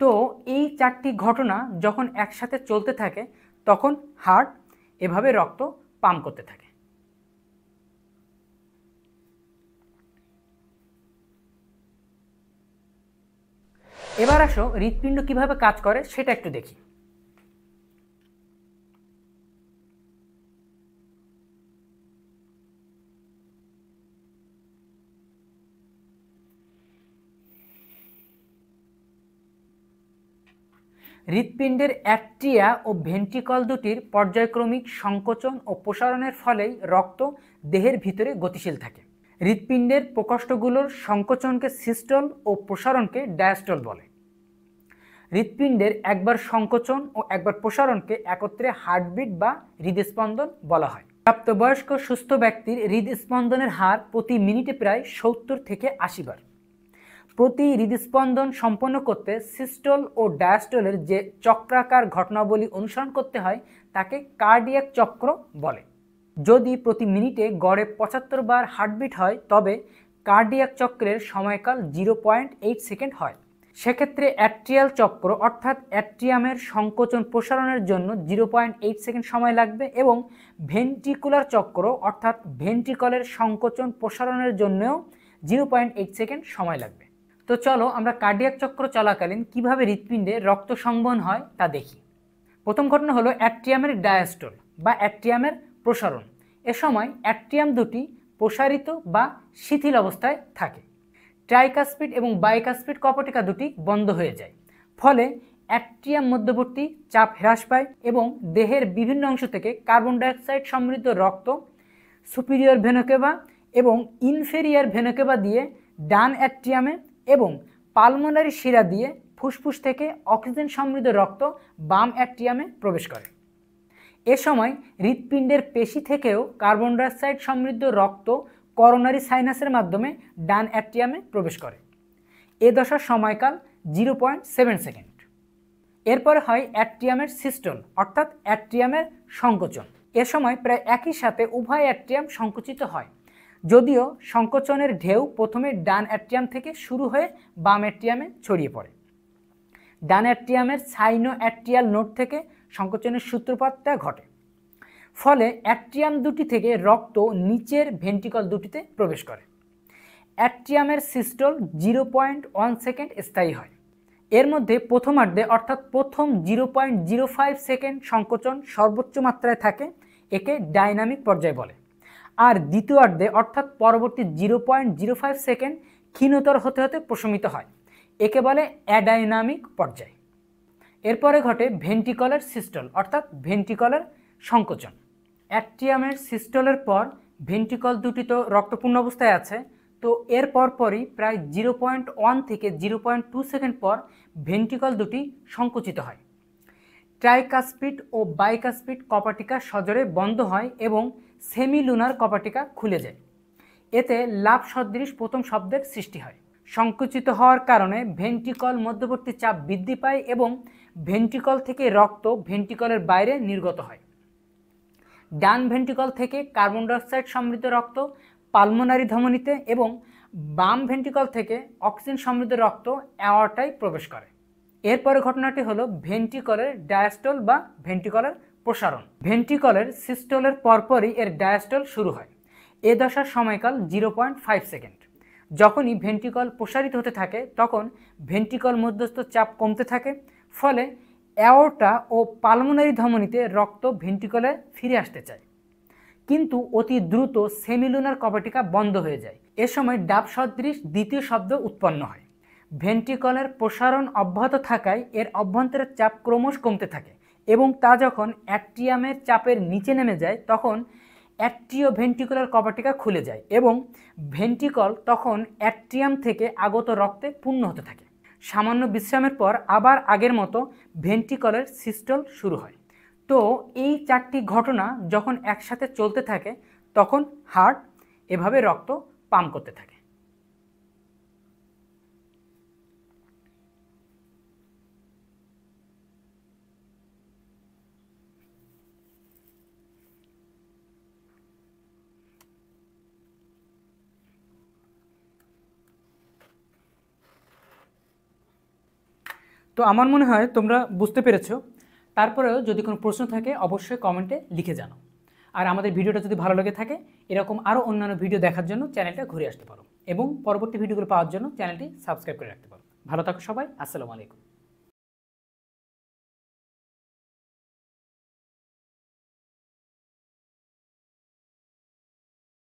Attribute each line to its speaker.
Speaker 1: তো এই চারটি ঘটনা যখন একসাথে চলতে থাকে তখন হার্ট এভাবে রক্ত পাম্প করতে থাকে এবার আসো হৃৎপিণ্ড কিভাবে কাজ করে সেটা একটু দেখি হৃৎপিণ্ডের অ্যাট্রিয়া ও ভেন্টিকল দুটির পর্যায়ক্রমিক সংকোচন ও প্রসারণের ফলেই রক্ত দেহের ভিতরে গতিশীল থাকে হৃৎপিণ্ডের প্রকোষ্ঠগুলোর সংকোচনকে সিস্টল ও প্রসারণকে ডায়াস্টল বলে হৃৎপিণ্ডের একবার সংকোচন ও একবার প্রসারণকে একত্রে হার্টবিট বা হৃদস্পন্দন বলা হয় প্রাপ্তবয়স্ক সুস্থ ব্যক্তির হৃদস্পন্দনের হার প্রতি মিনিটে প্রায় সত্তর থেকে আশি বার প্রতি হৃদস্পন্দন সম্পন্ন করতে সিস্টল ও ডায়াস্টলের যে চক্রাকার ঘটনাবলী অনুসরণ করতে হয় তাকে কার্ডিয়াক চক্র বলে যদি প্রতি মিনিটে গড়ে পঁচাত্তর বার হার্টবিট হয় তবে কার্ডিয়াক চক্রের সময়কাল জিরো পয়েন্ট এইট সেকেন্ড হয় সেক্ষেত্রে অ্যাট্রিয়াল চক্র অর্থাৎ অ্যাট্রিয়ামের সংকোচন প্রসারণের জন্য জিরো পয়েন্ট এইট সেকেন্ড সময় লাগবে এবং ভেন্টিকুলার চক্র অর্থাৎ ভেন্টিকলের সংকোচন প্রসারণের জন্যও জিরো পয়েন্ট এইট সেকেন্ড সময় লাগবে তো চলো আমরা কার্ডিয়াক চক্র চলাকালীন কিভাবে হৃৎপিণ্ডে রক্ত সংবহন হয় তা দেখি প্রথম ঘটনা হলো অ্যাট্রিয়ামের ডায়াস্টোল বা অ্যাট্রিয়ামের প্রসারণ এ সময় অ্যাট্রিয়াম দুটি প্রসারিত বা শিথিল অবস্থায় থাকে ট্রাইকাসপিড এবং বাইকাসপিড কপটিকা দুটি বন্ধ হয়ে যায় ফলে অ্যাট্রিয়াম মধ্যবর্তী চাপ হ্রাস পায় এবং দেহের বিভিন্ন অংশ থেকে কার্বন ডাইঅক্সাইড সমৃদ্ধ রক্ত সুপিরিয়র ভেনোকেবা এবং ইনফেরিয়ার ভেনোকেবা দিয়ে ডান অ্যাট্রিয়ামে এবং পালমোনারি শিরা দিয়ে ফুসফুস থেকে অক্সিজেন সমৃদ্ধ রক্ত বাম অ্যাট্রিয়ামে প্রবেশ করে এ সময় হৃৎপিণ্ডের পেশি থেকেও কার্বন ডাইঅক্সাইড সমৃদ্ধ রক্ত করোনারি সাইনাসের মাধ্যমে ডান অ্যাট্রিয়ামে প্রবেশ করে এ দশার সময়কাল জিরো পয়েন্ট সেভেন সেকেন্ড এরপরে হয় অ্যাট্রিয়ামের সিস্টল অর্থাৎ অ্যাট্রিয়ামের সংকোচন এ সময় প্রায় একই সাথে উভয় অ্যাট্রিয়াম সংকুচিত হয় যদিও সংকোচনের ঢেউ প্রথমে ডান অ্যাট্রিয়াম থেকে শুরু হয়ে বাম অ্যাট্রিয়ামে ছড়িয়ে পড়ে ডান অ্যাট্রিয়ামের সাইনো অ্যাট্রিয়াল নোট থেকে সংকোচনের সূত্রপাতটা ঘটে ফলে অ্যাট্রিয়াম দুটি থেকে রক্ত নিচের ভেন্টিকল দুটিতে প্রবেশ করে অ্যাট্রিয়ামের systole zero point one second স্থায়ী হয় এর মধ্যে প্রথমার্ধে অর্থাৎ প্রথম zero point zero five second সংকোচন সর্বোচ্চ মাত্রায় থাকে একে ডাইনামিক পর্যায় বলে আর দ্বিতীয়ার্ধে অর্থাৎ পরবর্তী zero point zero five second ক্ষীণতর হতে হতে প্রশমিত হয় একে বলে অ্যাডাইনামিক পর্যায় এরপরে ঘটে ভেন্টিকলার সিস্টল অর্থাৎ ভেন্টিকলার সংকোচন অ্যাট্রিয়ামের সিস্টলের পর ভেন্টিকল দুটি তো রক্তপূর্ণ অবস্থায় আছে তো এর পরপরই প্রায় জিরো পয়েন্ট ওয়ান থেকে জিরো পয়েন্ট টু সেকেন্ড পর ভেন্টিকল দুটি সংকুচিত হয় ট্রাইকাসপিড ও বাইকাসপিড কপাটিকা সজরে বন্ধ হয় এবং সেমি লুনার কপাটিকা খুলে যায় এতে লাভ সদৃশ প্রথম শব্দের সৃষ্টি হয় সংকুচিত হওয়ার কারণে ভেন্টিকল মধ্যবর্তী চাপ বৃদ্ধি পায় এবং ভেন্টিকল থেকে রক্ত ভেন্টিকলের বাইরে নির্গত হয় ডান ভেন্টিকল থেকে কার্বন ডাইঅক্সাইড সমৃদ্ধ রক্ত পালমোনারি ধমনীতে এবং বাম ভেন্টিকল থেকে অক্সিজেন সমৃদ্ধ রক্ত অ্যাওয়াটায় প্রবেশ করে এরপরে ঘটনাটি হলো ভেন্টিকলের ডায়াস্টল বা ভেন্টিকলের প্রসারণ ভেন্টিকলের সিস্টলের পরপরই এর ডায়াস্টল শুরু হয় এ দশার সময়কাল জিরো পয়েন্ট ফাইভ সেকেন্ড যখনই ভেন্টিকল প্রসারিত হতে থাকে তখন ভেন্টিকল মধ্যস্থ চাপ কমতে থাকে ফলে অ্যাওর্টা ও পালমোনারি ধমনীতে রক্ত ভেন্টিকলে ফিরে আসতে চায় কিন্তু অতি দ্রুত সেমিলুনার কপাটিকা বন্ধ হয়ে যায় এ সময় ডাব সদৃশ দ্বিতীয় শব্দ উৎপন্ন হয় ভেন্টিকলের প্রসারণ অব্যাহত থাকায় এর অভ্যন্তরের চাপ ক্রমশ কমতে থাকে এবং তা যখন অ্যাক্ট্রিয়ামের চাপের নিচে নেমে যায় তখন অ্যাক্ট্রিয় ভেন্টিকুলার কপারটিকা খুলে যায় এবং ভেন্টিকল তখন অ্যাক্ট্রিয়াম থেকে আগত রক্তে পূর্ণ হতে থাকে সামান্য বিশ্রামের পর আবার আগের মতো ভেন্টিকলের সিস্টল শুরু হয় তো এই চারটি ঘটনা যখন একসাথে চলতে থাকে তখন হার্ট এভাবে রক্ত পাম্প করতে থাকে তো আমার মনে হয় তোমরা বুঝতে পেরেছ তারপরেও যদি কোনো প্রশ্ন থাকে অবশ্যই কমেন্টে লিখে জানো আর আমাদের ভিডিওটা যদি ভালো লেগে থাকে এরকম আরও অন্যান্য ভিডিও দেখার জন্য চ্যানেলটা ঘুরে আসতে পারো এবং পরবর্তী ভিডিওগুলো পাওয়ার জন্য চ্যানেলটি সাবস্ক্রাইব করে রাখতে পারো ভালো থাকো সবাই আসসালামু আলাইকুম